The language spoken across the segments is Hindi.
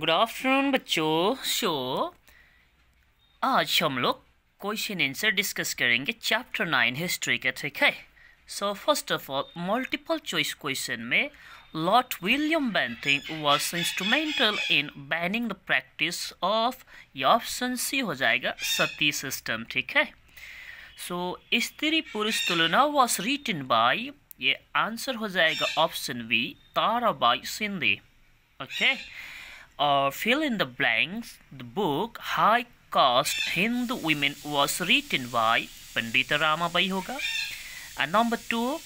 गुड आफ्टरनून बच्चों सो आज हम लोग क्वेश्चन आंसर डिस्कस करेंगे चैप्टर नाइन हिस्ट्री का ठीक है so first of all multiple choice question में Lord William Bentinck was instrumental in banning the practice of ये ऑप्शन सी हो जाएगा सती सिस्टम ठीक है सो Stri Purush Tulana was written by ये आंसर हो जाएगा option B Tarabai Shinde okay okay? or fill in the blanks, the book High Cost Hindu Women was written by Pandita Ramabai Hoga. and number two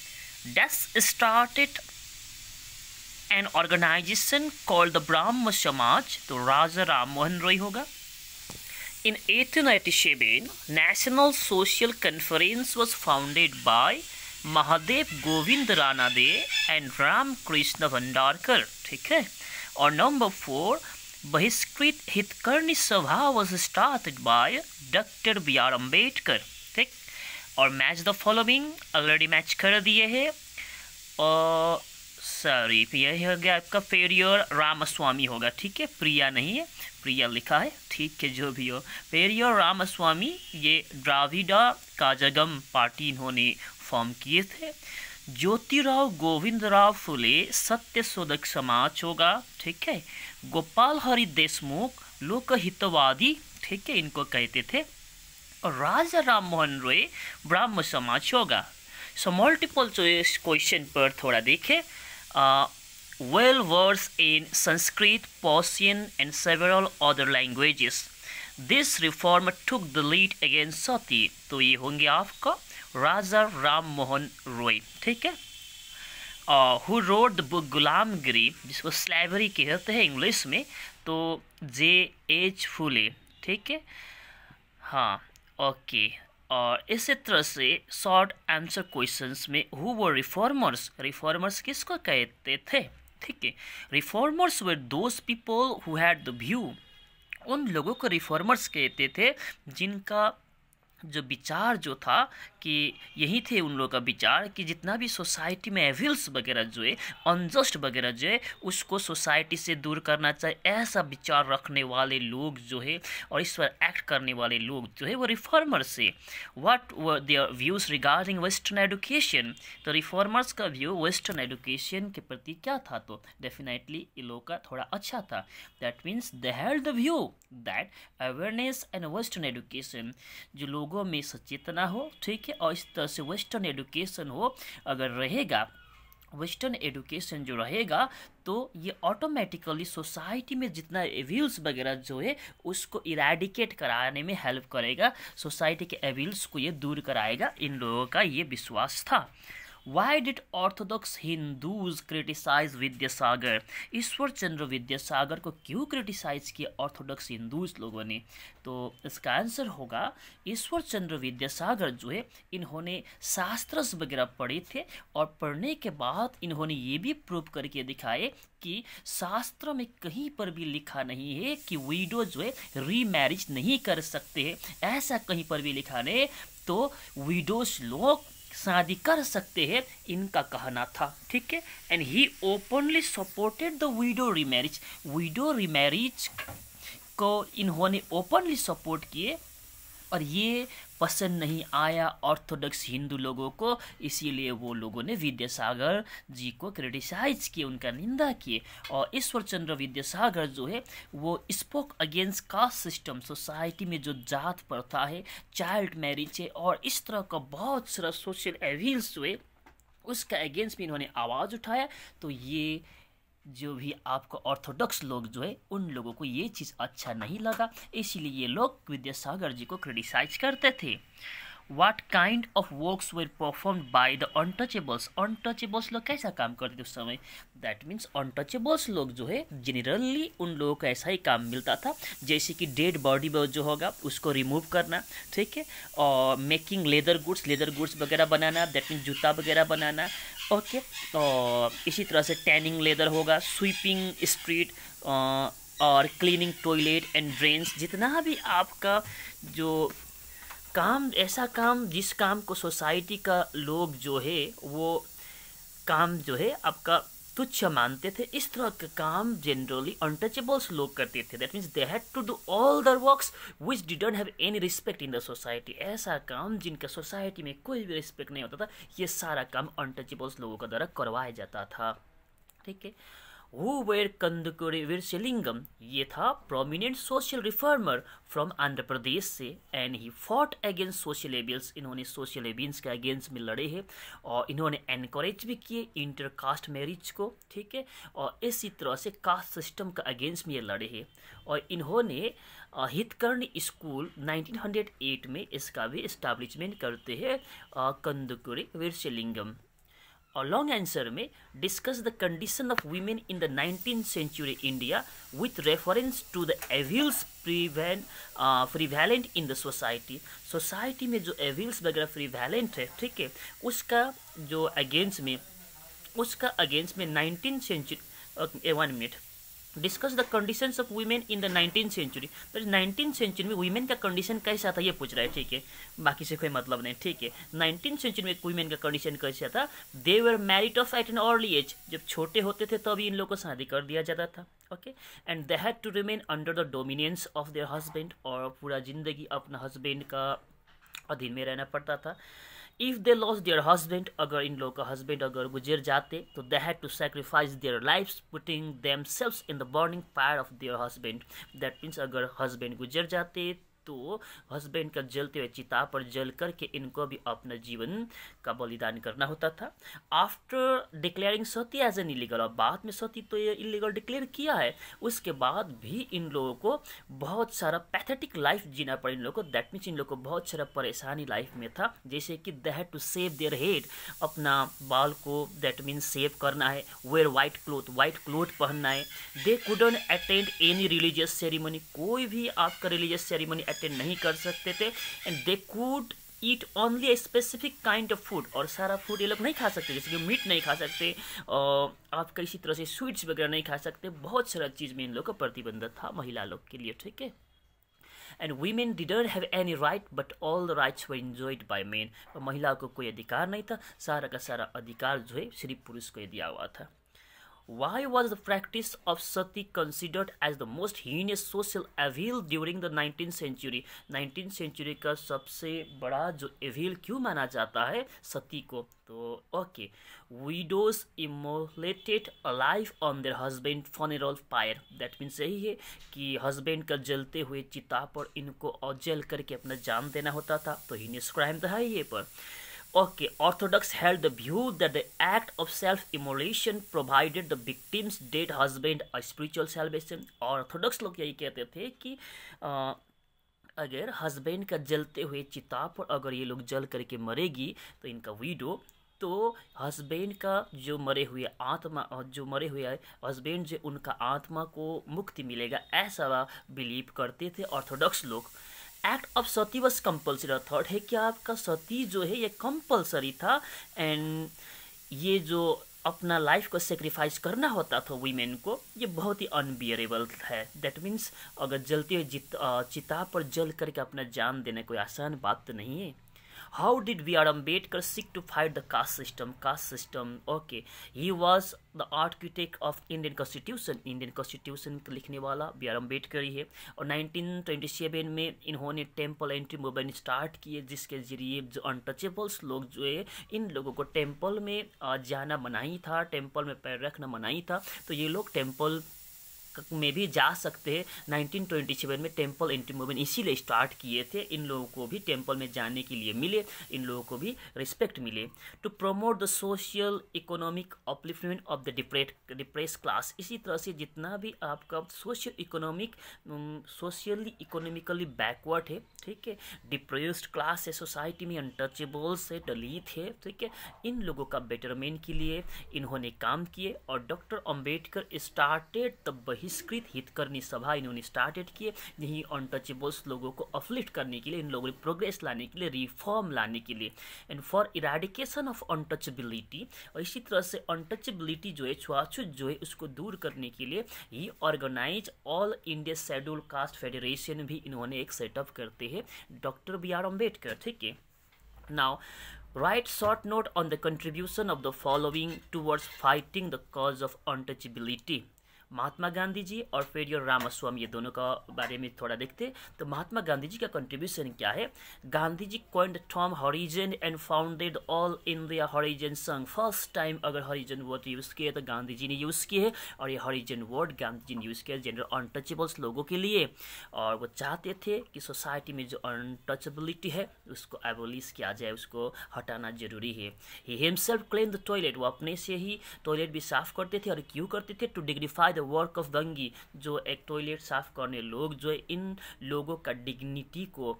Das started an organization called the Brahma Samaj to Raja Ram Mohan Roy Hoga. In 1887, National Social Conference was founded by Mahadev Govind Ranade and Ram Krishna Vandarkar ठीक है और number four Bahishkrit Hitakarini Sabha was started by doctor B R Ambedkar ठीक और match the following already match कर दिए है और सॉरी यही हो गया आपका पेरियोर रामास्वामी होगा ठीक है प्रिया नहीं है प्रिया लिखा है ठीक है जो भी हो पेरियोर रामास्वामी ये द्राविडा काजगम पार्टी इन्होंने फॉर्म किए थे ज्योतिराव गोविंद राव फुले सत्य शोधक समाज होगा ठीक है गोपाल हरि देशमुख लोकहितवादी ठीक है इनको कहते थे और राजा राम मोहन रॉय ब्राह्म समाज होगा सो मल्टीपल चॉइस क्वेश्चन पर थोड़ा देखें well versed in Sanskrit Persian and several other languages this reform took the lead against sati तो ये होंगे आपका राजा राम मोहन रॉय ठीक है हु रोड द बुक गुलामगिरी जिसको स्लेवरी कहते हैं इंग्लिश में तो जे एच फूले ठीक है हाँ ओके और इसी तरह से शॉर्ट आंसर क्वेश्चंस में हु वो रिफॉर्मर्स रिफॉर्मर्स किसको कहते थे ठीक है reformers were those people who had the view उन लोगों को रिफॉर्मर्स कहते थे जिनका जो विचार जो था कि यही थे उन लोगों का विचार कि जितना भी सोसाइटी में एविल्स वगैरह जो है अनजस्ट वगैरह जो है उसको सोसाइटी से दूर करना चाहिए ऐसा विचार रखने वाले लोग जो है और इस पर एक्ट करने वाले लोग जो है वो रिफॉर्मर्स से what were their views regarding western education तो रिफॉर्मर्स का व्यू वेस्टर्न एडुकेशन के प्रति क्या था तो डेफिनेटली ये लोग का थोड़ा अच्छा था that means they held the view that awareness and western education जो लोग लोगों में सचेतना हो ठीक है और इस तरह से वेस्टर्न एडुकेशन हो अगर रहेगा वेस्टर्न एडुकेशन जो रहेगा तो ये ऑटोमेटिकली सोसाइटी में जितना एविल्स वगैरह जो है उसको इराडिकेट कराने में हेल्प करेगा सोसाइटी के एविल्स को ये दूर कराएगा इन लोगों का ये विश्वास था why did orthodox Hindus criticise Vidyasagar Ishwar Chandra Vidyasagar को क्यों क्रिटिसाइज किया ऑर्थोडॉक्स हिंदूज लोगों ने तो इसका आंसर होगा ईश्वर चंद्र विद्यासागर जो है इन्होंने शास्त्र वगैरह पढ़े थे और पढ़ने के बाद इन्होंने ये भी प्रूव करके दिखाए कि शास्त्र में कहीं पर भी लिखा नहीं है कि वीडो जो है रीमैरिज नहीं कर सकते हैं ऐसा कहीं पर भी लिखा नहीं तो विडोज लोग शादी कर सकते हैं इनका कहना था ठीक है and he openly supported the widow remarriage widow remarriage को इन्होंने ओपनली सपोर्ट किए और ये पसंद नहीं आया ऑर्थोडॉक्स हिंदू लोगों को इसीलिए वो लोगों ने विद्यासागर जी को क्रिटिसाइज किए उनका निंदा किए और ईश्वर चंद्र विद्यासागर जो है वो spoke against caste system society में जो जात प्रथा है चाइल्ड मैरिज है और इस तरह का बहुत सारा सोशल एविल्स हुए उसका अगेंस्ट भी इन्होंने आवाज़ उठाया तो ये जो भी आपको ऑर्थोडॉक्स लोग जो है उन लोगों को ये चीज़ अच्छा नहीं लगा इसलिए ये लोग विद्यासागर जी को क्रिटिसाइज करते थे what kind of works were perform by the untouchables untouchables लोग कैसा काम करते थे उस समय दैट मीन्स अनटचेबल्स लोग जो है जनरली उन लोगों को ऐसा ही काम मिलता था जैसे कि डेड बॉडी जो होगा उसको रिमूव करना ठीक है और making leather goods leather goods वगैरह बनाना दैट मीन्स जूता वगैरह बनाना ओके और इसी तरह से टैनिंग लेदर होगा स्वीपिंग स्ट्रीट और क्लीनिंग टॉयलेट एंड ड्रेन्स जितना भी आपका जो काम ऐसा काम जिस काम को सोसाइटी का लोग जो है वो काम जो है आपका तुच्छ मानते थे इस तरह का काम जनरली अनटचेबल्स लोग करते थे that means they had to do all the works which don't have any respect in the society ऐसा काम जिनका सोसाइटी में कोई भी रिस्पेक्ट नहीं होता था ये सारा काम अनटचेबल्स लोगों के द्वारा करवाया जाता था ठीक है who were Kandukuri Virsilingam. ये था prominent social reformer from Andhra प्रदेश से and he fought against social abuse. इन्होंने social abuse के against में लड़े हैं और इन्होंने encourage भी किए intercaste marriage को ठीक है और इसी तरह से caste system का against में ये लड़े हैं और इन्होंने हितकर्ण स्कूल 1908 में इसका भी establishment करते हैं कंदुकुरी वीरसिलिंगम और लॉन्ग आंसर में discuss the condition of women in the nineteen century India with reference to the prevalent in the society society में जो एविल्स वगैरह फ्री प्रीवैलेंट है ठीक है उसका जो अगेंस्ट में उसका अगेंस्ट में nineteen century one minute discuss the condition of women in the nineteen century तो नाइनटीन सेंचुरी में वीमेन का कंडीशन कैसा था ये पूछ रहा है ठीक है बाकी से कोई मतलब नहीं ठीक है नाइनटीन सेंचुरी में वीमेन का कंडीशन कैसा था they were married off at an early age जब छोटे होते थे तभी इन लोगों को शादी कर दिया जाता था okay and they had to remain under the dominions of their husband और पूरा जिंदगी अपना हस्बैंड का अधीन में रहना पड़ता था If they lost their husband, agar in law husband agar gujir jate, so they had to sacrifice their lives, putting themselves in the burning fire of their husband. That means agar husband gujir jate, तो हस्बैंड का जलते हुए चिता पर जल करके इनको भी अपना जीवन का बलिदान करना होता था after declaring sati as an illegal और बाद में सती तो ये इलीगल डिक्लेयर किया है उसके बाद भी इन लोगों को बहुत सारा पैथेटिक लाइफ जीना पड़ा इन लोगों को दैट मीन्स इन लोगों को बहुत सारा परेशानी लाइफ में था जैसे कि they had to shave their head अपना बाल को दैट मीन्स सेव करना है wear white cloth white cloth पहनना है they couldn't attend any religious ceremony कोई भी आपका रिलीजियस सेरेमनी अटेंड नहीं कर सकते थे and they could eat only a specific kind of food और सारा फूड ये लोग नहीं खा सकते जैसे कि मीट नहीं खा सकते और आप किसी तरह से स्वीट्स वगैरह नहीं खा सकते बहुत सारा चीज़ में इन लोग का प्रतिबंध था महिला लोग के लिए ठीक है एंड वीमेन डिडर have any right but all the rights were enjoyed by men और महिलाओं को कोई अधिकार नहीं था सारा का सारा अधिकार जो है सिर्फ पुरुष को दिया हुआ था Why was the practice of sati considered as the most heinous social evil during the 19th century? 19th century का सबसे बड़ा जो एविल क्यों माना जाता है सती को तो okay widows immolated alive on their husband funeral fire that means यही है कि हस्बैंड का जलते हुए चिता पर इनको और जल करके अपना जान देना होता था तो हिनेस क्राइम तो है ये पर Okay, Orthodox held the view that the act of self-immolation provided the victim's dead husband a spiritual salvation. Orthodox लोग यही कहते थे कि आ, अगर हस्बैंड का जलते हुए चिता पर अगर ये लोग जल करके मरेगी तो इनका वीडो तो हस्बैंड का जो मरे हुए आत्मा जो मरे हुए हस्बैंड जो उनका आत्मा को मुक्ति मिलेगा ऐसा बिलीव करते थे ऑर्थोडॉक्स लोग act of sati was compulsory और थर्ड है कि आपका सती जो है ये कंपल्सरी था एंड ये जो अपना लाइफ को सेक्रीफाइस करना होता था वीमेन को ये बहुत ही अनबियरेबल है दैट मीन्स अगर जलती हुई जित चिता पर जल करके अपना जान देना कोई आसान बात तो नहीं है how did B R Ambedkar seek to fight the caste system caste system okay he was the architect of Indian constitution Indian constitution लिखने वाला बी आर अम्बेडकर ही है और नाइनटीन ट्वेंटी सेवन में इन्होंने टेम्पल एंट्री मूवमेंट स्टार्ट किए जिसके जरिए जो अनटचेबल्स लोग जो है इन लोगों को टेम्पल में जाना मनाही था टेम्पल में पैर रखना मनाही था तो ये लोग टेम्पल में भी जा सकते हैं 1927 में टेम्पल एंटी मूवमेंट इसीलिए स्टार्ट किए थे इन लोगों को भी टेम्पल में जाने के लिए मिले इन लोगों को भी रिस्पेक्ट मिले to promote the social economic upliftment of the depress depress class इसी तरह से जितना भी आपका social economic socially economically backward है ठीक है डिप्रेस्ड क्लास है सोसाइटी में अनटचेबल्स है दलित है ठीक है इन लोगों का बेटरमेंट के लिए इन्होंने काम किए और डॉक्टर अम्बेडकर स्टार्टेड द वही बहिष्कृत हितकर्मी सभा इन्होंने स्टार्टेड किए यहीं अनटचेबल्स लोगों को अपलिफ्ट करने के लिए इन लोगों ने प्रोग्रेस लाने के लिए रिफॉर्म लाने के लिए and for eradication of untouchability और इसी तरह से अनटचेबिलिटी जो है छुआछूत जो है उसको दूर करने के लिए ही organise all India scheduled caste federation भी इन्होंने एक सेटअप करते हैं डॉक्टर बी आर अम्बेडकर ठीक है now write short note on the contribution of the following towards fighting the cause of untouchability Mahatma Gandhi ji और फिर योर रामास्वामी ये दोनों का बारे में थोड़ा देखते तो महात्मा गांधी जी का कंट्रीब्यूशन क्या है Gandhi ji coined term Harijan and founded all India Harijan Sangh first time अगर हॉरिजन वर्ड यूज़ किया तो गांधी जी ने यूज़ किए और ये हॉरिजन वर्ड गांधी जी ने यूज़ किया जनरल अनटचेबल्स लोगों के लिए और वो चाहते थे कि सोसाइटी में जो अनटचेबिलिटी है उसको एबोलिश किया जाए उसको हटाना जरूरी है he himself cleaned the toilet वो अपने से ही टॉयलेट भी साफ करते थे और क्यों करते थे to dignify the work of दंगी जो एक टॉयलेट साफ़ करने लोग जो इन लोगों का डिग्निटी को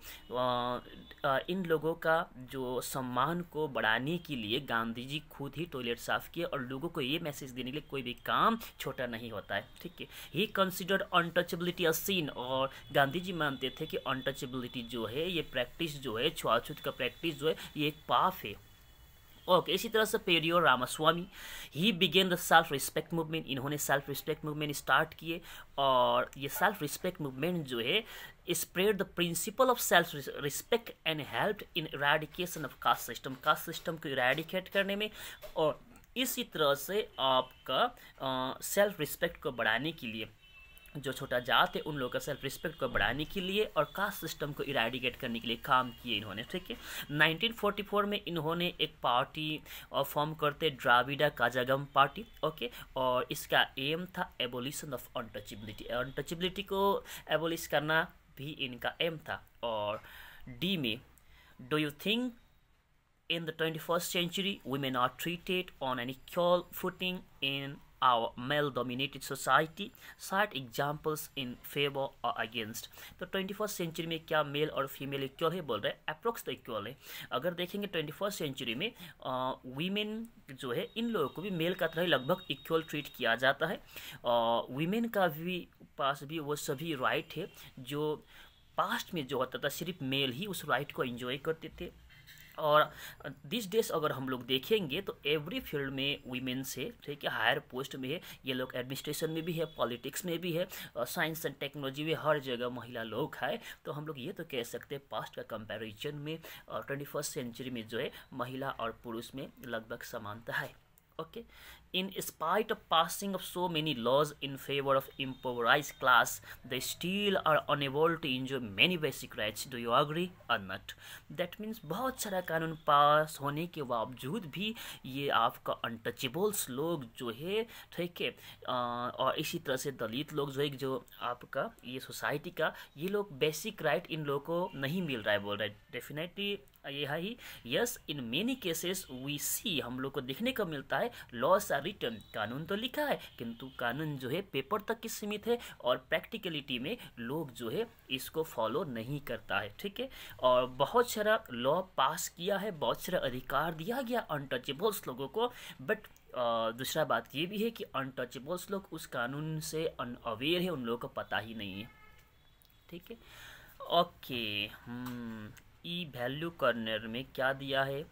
इन लोगों का जो सम्मान को बढ़ाने के लिए गांधी जी खुद ही टॉयलेट साफ़ किए और लोगों को ये मैसेज देने के लिए कोई भी काम छोटा नहीं होता है ठीक है he considered untouchability a sin और गांधी जी मानते थे कि अनटचेबिलिटी जो है ये प्रैक्टिस जो है छुआछूत का प्रैक्टिस जो है ये एक पाप है ओके इसी तरह से Periyar Ramaswamy he began the self respect movement इन्होंने सेल्फ रिस्पेक्ट मूवमेंट स्टार्ट किए और ये सेल्फ रिस्पेक्ट मूवमेंट जो है spread the principle of self respect and help in eradication of caste system caste system को इराडिकेट करने में और इसी तरह से आपका सेल्फ रिस्पेक्ट को बढ़ाने के लिए जो छोटा जात है उन लोगों का सेल्फ रिस्पेक्ट को बढ़ाने के लिए और कास्ट सिस्टम को इराडिकेट करने के लिए काम किए इन्होंने ठीक है 1944 में इन्होंने एक पार्टी फॉर्म करते ड्राविडा काजागम पार्टी ओके और इसका एम था एबोलिशन ऑफ अनटचेबिलिटी अनटचेबिलिटी को एबोलिश करना भी इनका एम था और डी में do you think in the twenty first century women are treated on any equal footing in our male dominated society cite examples in favor or against तो ट्वेंटी फर्स्ट सेंचुरी में क्या मेल और फीमेल इक्वल है बोल रहे हैं अप्रोक्स तो इक्वल है अगर देखेंगे ट्वेंटी फर्स्ट सेंचुरी में वीमेन जो है इन लोगों को भी मेल का तरह लगभग इक्वल ट्रीट किया जाता है वीमेन का भी पास भी वो सभी राइट है जो पास्ट में जो होता था सिर्फ मेल ही उस राइट को एंजॉय करते थे और दिस डेज अगर हम लोग देखेंगे तो एवरी फील्ड में वीमेन से ठीक है हायर पोस्ट में है ये लोग एडमिनिस्ट्रेशन में भी है पॉलिटिक्स में भी है साइंस एंड टेक्नोलॉजी में हर जगह महिला लोग है तो हम लोग ये तो कह सकते हैं पास्ट का कंपैरिजन में ट्वेंटी फर्स्ट सेंचुरी में जो है महिला और पुरुष में लगभग समानता है okay In spite of passing of so many laws in favor of impoverished class, they still are unable to enjoy many basic rights. Do you agree or not? That means बहुत सारा कानून पास होने के बावजूद भी ये आपका अनटचेबल्स लोग जो है ठीक है और इसी तरह से दलित लोग जो है जो आपका ये सोसाइटी का ये लोग बेसिक राइट इन लोगों को नहीं मिल रहा है बोल रहे डेफिनेटली यही yes in many cases we see हम लोग को देखने को मिलता है लॉस आर रिटर्न कानून तो लिखा है किंतु कानून जो है पेपर तक ही सीमित है और प्रैक्टिकलिटी में लोग जो है इसको फॉलो नहीं करता है ठीक है और बहुत सारा लॉ पास किया है बहुत सारा अधिकार दिया गया अनटचेबल्स लोगों को बट दूसरा बात ये भी है कि अनटचेबल्स लोग उस कानून से अन अवेयर है उन लोगों को पता ही नहीं है ठीक है okay hmm, E value corner में क्या दिया है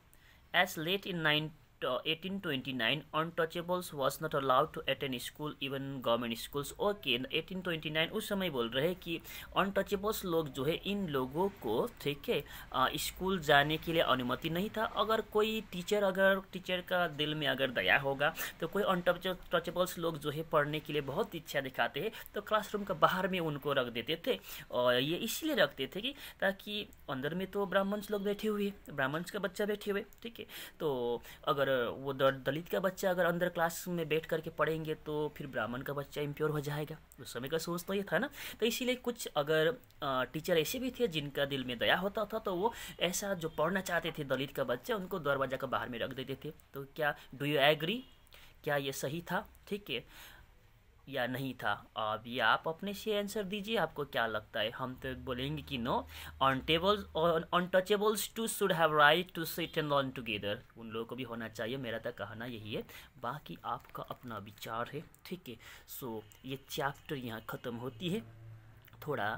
as late in nine 1829 uh, untouchables was not allowed to attend school even government schools okay 1829 उस समय बोल रहे कि अनटचेबल्स लोग जो है इन लोगों को ठीक है स्कूल uh, जाने के लिए अनुमति नहीं था अगर कोई टीचर अगर टीचर का दिल में अगर दया होगा तो कोई untouchables लोग जो है पढ़ने के लिए बहुत इच्छा दिखाते हैं तो क्लासरूम का बाहर में उनको रख देते थे और ये इसलिए रखते थे कि ताकि अंदर में तो ब्राह्मण्स लोग बैठे हुए ब्राह्मण्स का बच्चा बैठे हुए ठीक है तो अगर वो दलित का बच्चा अगर अंदर क्लास में बैठ करके पढ़ेंगे तो फिर ब्राह्मण का बच्चा इम्प्योर हो जाएगा उस समय का सोच तो ये था ना तो इसीलिए कुछ अगर टीचर ऐसे भी थे जिनका दिल में दया होता था तो वो ऐसा जो पढ़ना चाहते थे दलित का बच्चा उनको दरवाजा का बाहर में रख देते थे तो क्या डू यू एग्री क्या ये सही था ठीक है या नहीं था अब ये आप अपने से आंसर दीजिए आपको क्या लगता है हम तो बोलेंगे कि नो अनटेबल्स और untouchables too should have right to sit and learn together उन लोगों को भी होना चाहिए मेरा तो कहना यही है बाकी आपका अपना विचार है ठीक है सो ये चैप्टर यहाँ ख़त्म होती है थोड़ा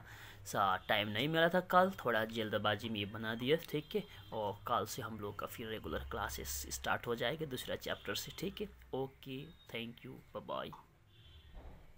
सा टाइम नहीं मिला था कल थोड़ा जल्दबाजी में ये बना दिया ठीक है और कल से हम लोग का फिर रेगुलर क्लासेस स्टार्ट हो जाएगा दूसरा चैप्टर से ठीक है ओके थैंक यू बाय